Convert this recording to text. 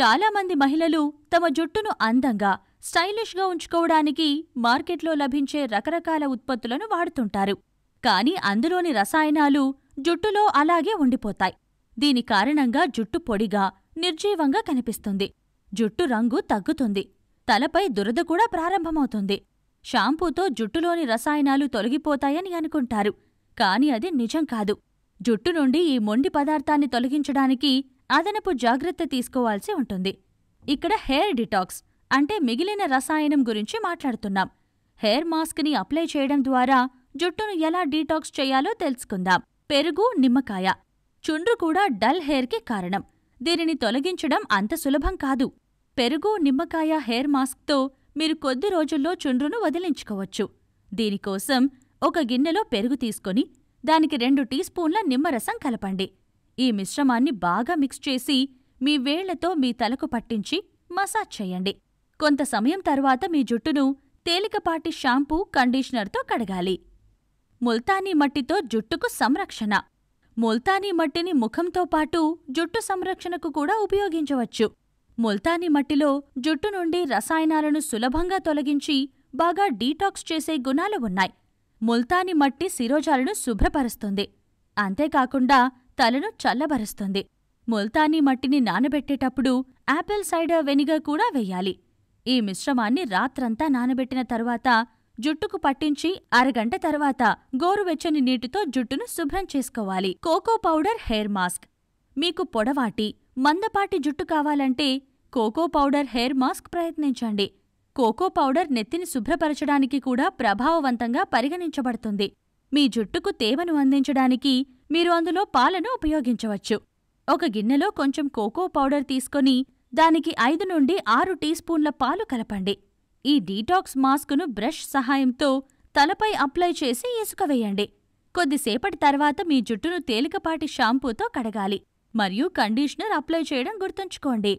చాలామంది మహిళలు తమ జుట్టును అందంగా స్టైలిష్గా ఉంచుకోవడానికి మార్కెట్లో లభించే రకరకాల ఉత్పత్తులను వాడుతుంటారు కానీ అందులోని రసాయనాలు జుట్టులో అలాగే ఉండిపోతాయి దీని కారణంగా జుట్టు పొడిగా నిర్జీవంగా కనిపిస్తుంది జుట్టు రంగు తగ్గుతుంది తలపై దురద కూడా ప్రారంభమవుతుంది షాంపూతో జుట్టులోని రసాయనాలు తొలగిపోతాయని అనుకుంటారు కాని అది నిజం కాదు జుట్టు నుండి ఈ మొండి పదార్థాన్ని తొలగించడానికి అదనపు జాగ్రత్త తీసుకోవాల్సి ఉంటుంది ఇక్కడ హెయిర్ డిటాక్స్ అంటే మిగిలిన రసాయనం గురించి మాట్లాడుతున్నాం హెయిర్ మాస్క్ని అప్లై చేయడం ద్వారా జుట్టును ఎలా డీటాక్స్ చేయాలో తెలుసుకుందాం పెరుగు నిమ్మకాయ చుండ్రు కూడా డల్ హెయిర్కి కారణం దీనిని తొలగించడం అంత సులభం కాదు పెరుగు నిమ్మకాయ హెయిర్ మాస్క్తో మీరు కొద్ది రోజుల్లో చుండ్రును వదిలించుకోవచ్చు దీనికోసం ఒక గిన్నెలో పెరుగు తీసుకొని దానికి రెండు టీ స్పూన్ల నిమ్మరసం కలపండి ఈ మిశ్రమాన్ని బాగా మిక్స్ చేసి మీ వేళ్లతో మీ తలకు పట్టించి మసాజ్ చేయండి కొంత సమయం తర్వాత మీ జుట్టును తేలికపాటి షాంపూ కండీషనర్తో కడగాలి ముల్తానీ మట్టితో జుట్టుకు సంరక్షణ ముల్తానీ మట్టిని ముఖంతో పాటు జుట్టు సంరక్షణకు కూడా ఉపయోగించవచ్చు ముల్తానీ మట్టిలో జుట్టు నుండి రసాయనాలను సులభంగా తొలగించి బాగా డీటాక్స్ చేసే గుణాలు ఉన్నాయి ముల్తానీ మట్టి శిరోజాలను శుభ్రపరుస్తుంది అంతేకాకుండా తలను చల్లబరుస్తుంది ముల్తానీ మట్టిని నానబెట్టేటప్పుడు యాపిల్ సైడర్ వెనిగర్ కూడా వెయ్యాలి ఈ మిశ్రమాన్ని రాత్రంతా నానబెట్టిన తరువాత జుట్టుకు పట్టించి అరగంట తర్వాత గోరువెచ్చని నీటితో జుట్టును శుభ్రం చేసుకోవాలి కోకో పౌడర్ హెయిర్ మాస్క్ మీకు పొడవాటి మందపాటి జుట్టు కావాలంటే కోకో పౌడర్ హెయిర్ మాస్క్ ప్రయత్నించండి కోకో పౌడర్ నెత్తిని శుభ్రపరచడానికి కూడా ప్రభావవంతంగా పరిగణించబడుతుంది మీ జుట్టుకు తేమను అందించడానికి మీరు అందులో పాలను ఉపయోగించవచ్చు ఒక గిన్నెలో కొంచెం కోకో పౌడర్ తీసుకొని దానికి ఐదు నుండి ఆరు టీ స్పూన్ల పాలు కలపండి ఈ డీటాక్స్ మాస్క్ను బ్రష్ సహాయంతో తలపై అప్లై చేసి ఇసుకవేయండి కొద్దిసేపటి తర్వాత మీ జుట్టును తేలికపాటి షాంపూతో కడగాలి మరియు కండీషనర్ అప్లై చేయడం గుర్తుంచుకోండి